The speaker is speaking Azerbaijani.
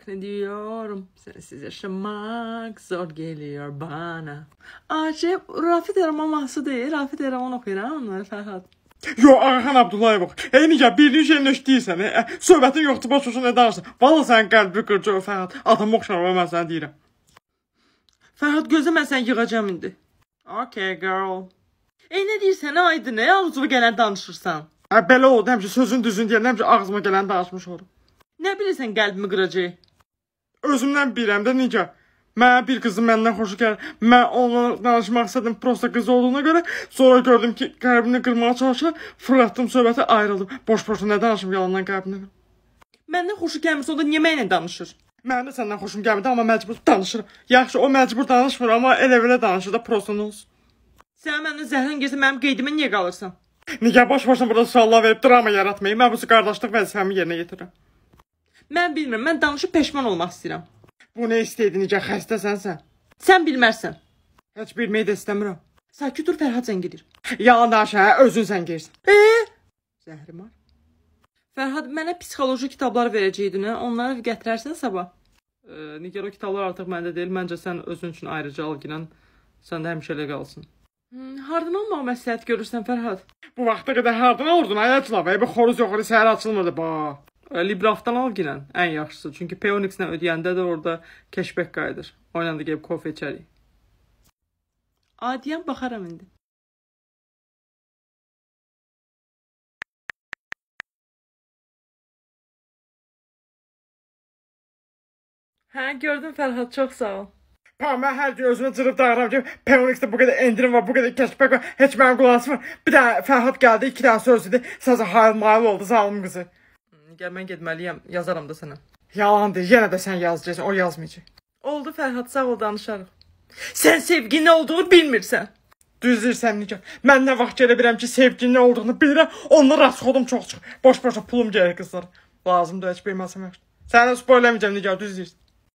Bak ne diyorum sensiz yaşamak zor geliyor bana. Acep Rafet Erman mahsu değil Rafet Erman oxuyuram onları Fərhad. Yo, Ağaxan Abdullayevov. Ey niyə birini şənləşdirsən? E, eh, söhbətin yoxdur, boş boşuna danışırsan. Vallah sənin qəlbi qırıcı Fərhad. Adam oxşar mən sənə deyirəm. Fərhad gözə mən səni yığacam indi. Okay, girl. Ey nə deyirsən aydın, nə ağzına gələn danışırsan? Hə, belə oldu, həmişə sözün düzün deyən, həmişə ağzıma gələn danışmış olurum. Nə bilirsən qəlbimi qıracaq? Özümdən bilirəm də necə. Mənə bir qızın məndən xoşu gəlir. Mən onunla danışmaq istədim prosta qız olduğuna görə. Sonra gördüm ki, qəlbini qırmağa çalışır. Fırlatdım söhbəti ayrıldım. Boş-boşuna nə danışım yalandan qəlbini qırım. Məndən xoşu gəlmirsə, onda niyə mənimlə danışır? Mənim də səndən xoşum gəlmirdi, amma məcbur danışır. Yaxşı, o məcbur danışmır, amma elə-belə danışır da prosta nə olsun. Sən məndən zəhrin girsə, mənim qeydimə niyə qalırsan? Niyə boş-boşuna burada suallar verib drama yaratmayı? Mən bu qardaşlıq vəzifəmi yerinə yetirirəm. Mən bilmirəm, mən danışıb peşman olmaq istəyirəm. Bu nə istəydin, necə xəstəsən sən? Sən bilmərsən. Heç bilməyi də istəmirəm. Sakit dur, Fərhad zəng edir. Yalan danış hə, özün zəng edirsən. E? Zəhrimar. Fərhad mənə psixoloji kitablar verəcəydin, hə? Onları gətirərsən sabah. E, Nigar o kitablar artıq məndə deyil. Məncə sən özün üçün ayrıca al girən. Sən də həmişə elə qalsın. Hmm, hardan almaq məsləhət görürsən Fərhad? Bu vaxta qədər hardan aldın ay Əclava? Bir xoruz yoxları səhər açılmırdı ba. Libraftdan al girən ən yaxşısı. Çünki Payonix-lə ödəyəndə də orada cashback qayıdır. Onunla da gəlib kofe içərik. Adiyən baxaram indi. Hə, gördüm Fərhad, çox sağ ol. Pa, mən hər gün özümə cırıb dağıram ki, Payonix-də bu qədər endirim var, bu qədər cashback var, heç mənim qulağım açmır. Bir də Fərhad gəldi, iki dənə söz dedi, sadəcə hayıl-mayıl oldu, zalım qızı. Gəl mən getməliyəm, yazaram da sənə. Yalandır, yenə də sən yazacaqsan, o yazmayacaq. Oldu Fərhad, sağ ol, danışarıq. Sən sevgi nə olduğunu bilmirsən. Düzdürsən Nigar. Mən nə vaxt gələ bilərəm ki, sevginin nə olduğunu bilirəm, onunla rasxodum çox çıxır. Boş-boşa pulum gəlir qızlar. Lazımdır heç bilməsəm. Səni spoiləməyəcəm Nigar, düzdürsən.